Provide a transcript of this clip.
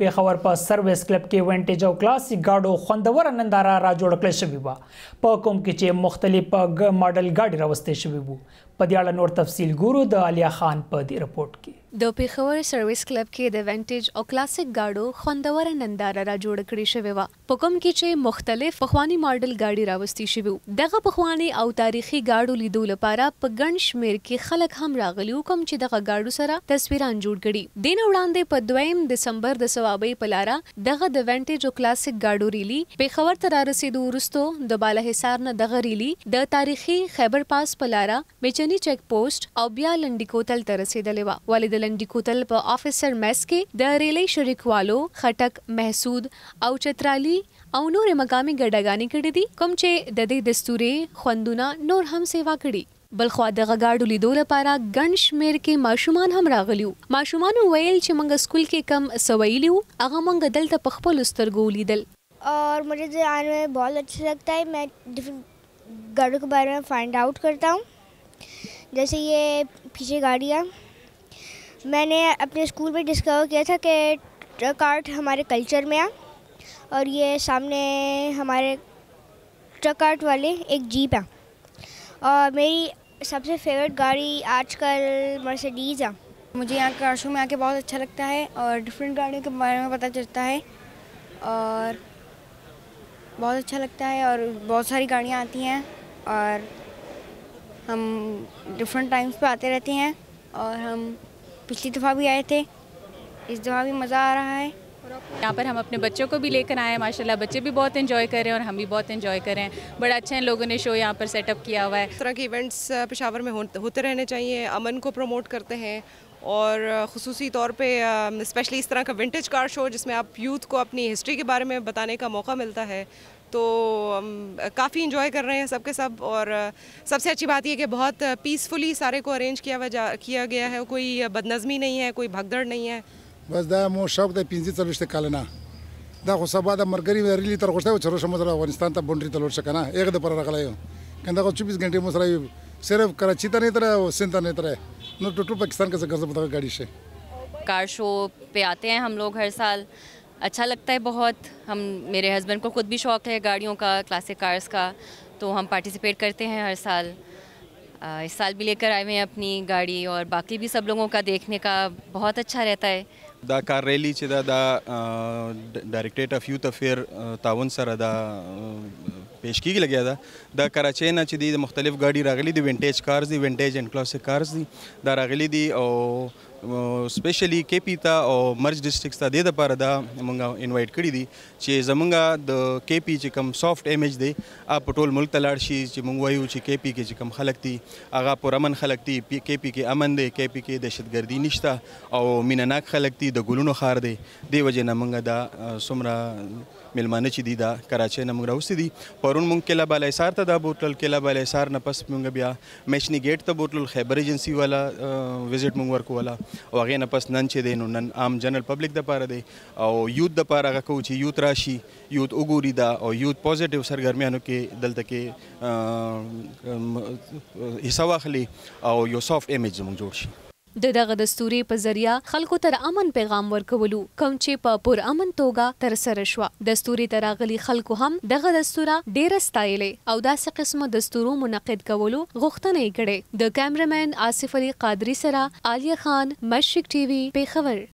پیښور په سرویس کلب کې وینټیج او کلاسیک گاډو خوندور ننداره را جوړ کړل شوې و په کوم کې چې مختلف ماډل گاډي راوستي شوې وو په دې اړه نور تفصیل ګورو د علیا خان په دې رپورت کې د پیښور سرویس کلب کې د وینټیج او کلاسیک گاډو خوندور ننداره را جوړ کړی شوی و په کوم کې چې مختلف پخوانی ماډل گاډي راوستي شوی دغه پخوانی او تاریخي گاډو لیدو لپاره په ګڼ شمیر کې خلک هم راغلي کوم چې دغه گاډو سره تصویران جوړ کړي دین وړاندې په 2 دسمبر د سوابې پلارا دغه د وینټیج او کلاسیک گاډو ریلی پیښور ته را رسیدو ورستو د بالا حصار نه دغه ریلی د تاریخي خیبر پاس پلارا میچنی چیک پوسټ او بیا لنډی کوتل ته رسیدلې و ولې ګلندی کوتل په افیسر مس کې د ریلي شریکوالو خټک محسود او چترالي او نور مقامی ګډاګانې کړې دي کوم چې د دې دستوري خوندونه نور هم سیوا کړي بلخوا د غاډو لیدو لپاره ګڼ شمیر کې ماشومان هم راغلیو ماشومان ویل چې موږ سکول کې کم سویلیو هغه موږ دلته په خپل سترګو لیدل और मुझे जान में बहुत अच्छा लगता है मैं डिफरेंट गाड़ियों के बारे में फाइंड आउट करता हूँ जैसे ये पीछे गाड़ियाँ मैंने अपने स्कूल में डिस्कवर किया था कि ट्रक आर्ट हमारे कल्चर में आ और ये सामने हमारे ट्रक आर्ट वाले एक जीप है और मेरी सबसे फेवरेट गाड़ी आजकल मर्सिडीज़ है मुझे यहाँ कार शो में आके बहुत अच्छा लगता है और डिफरेंट गाड़ियों के बारे में पता चलता है और बहुत अच्छा लगता है और बहुत सारी गाड़ियाँ आती हैं और हम डिफरेंट टाइम्स पे आते रहते हैं और हम पिछली दफ़ा भी आए थे इस दफ़ा भी मज़ा आ रहा है यहाँ पर हम अपने बच्चों को भी लेकर आए हैं माशाल्लाह बच्चे भी बहुत इन्जॉय कर रहे हैं और हम भी बहुत इन्जॉय कर रहे हैं बड़ा अच्छा है लोगों ने शो यहाँ पर सेटअप किया हुआ है इस तरह के इवेंट्स पेशावर में होते रहने चाहिए अमन को प्रमोट करते हैं और खसूसी तौर पे स्पेशली इस तरह का विंटेज कार शो जिसमें आप यूथ को अपनी हिस्ट्री के बारे में बताने का मौका मिलता है तो काफ़ी इन्जॉय कर रहे हैं सबके सब और सबसे अच्छी बात यह कि बहुत पीसफुली सारे को अरेंज किया किया गया है कोई बदनज़मी नहीं है कोई भगदड़ नहीं है बस दया मो शौक दा पिंजी चलुष्टे कालना دا خو سبا د مرګري ویرلی تر غوښته چې روشم در افغانستان ته بونډري تلور شکنه یک د پر راغلی کنده 24 غنټه مو سره صرف کراچي ته نه तरह سند ته نه تر نو टूटू पाकिस्तान का गाड़ी से कार शो पे आते हैं हम लोग हर साल अच्छा लगता है बहुत हम मेरे हस्बैंड को खुद भी शौक़ है गाड़ियों का क्लासिक कार्स का तो हम पार्टिसिपेट करते हैं हर साल इस साल भी लेकर आए हुए हैं अपनी गाड़ी और बाकी भी सब लोगों का देखने का बहुत अच्छा रहता है द कार रैली चिदा दा डायरेक्टरेट ऑफ यूथ अफेयर तावन सर दा पेशगी लगे था द कराचे ना चिदी मुख्तलिफ गाड़ी रागली दी विंटेज कार्स दी विंटेज एंड क्लासिक कार्स दी द रागली दी और سپیشلی کې پی ته او مرج ډیسټریکټس ته د دې لپاره دا موږ انوایټ کړی دي چې زمونږ د کې پی چې کم سافټ ایمیج دی په ټول ملک ته لاړ شي چې موږ وایو چې کې پی کې چې کم خلک دي هغه پر امن خلک دي کې پی کې امن دی کې پی کې دهشتګردي نشته او مینناک خلک دي د ګلونو خار دی دی وجه نه موږ دا سمره ملمانه چې دي دا کراچۍ نه موږ راوستي دي پرون موږ کله بالا حصار ته دا بوتل کله بالا حصار نه پس موږ بیا مشنی گیټ ته بوتل خیبر ایجنسی والا وزټ موږ ورکولا او هغه نه پس نن چې دی نو نن عام جنرال پبلک د پاره دی او یوت د پاره هغه کو چې یوت راشي یوت وګوري دا او یوت پوزټیو سرګرمیانو کې دلته کې حصہ واخلي او یو سافټ ایمیج زموږ جوړ شي د دغه دستوري په ذریعہ خلکو تر امن پیغام ورکولو کوم چې په پور امن توګه تر سره شو دستوري تراغلي خلکو هم دغه دستوره ډیره ستایلې او داسې قسمه دستورو منعقد کولو غوښتنه یې کړې د کیمرمن آصف علي قادری سره عالیه خان مشرق ټي وي پیښور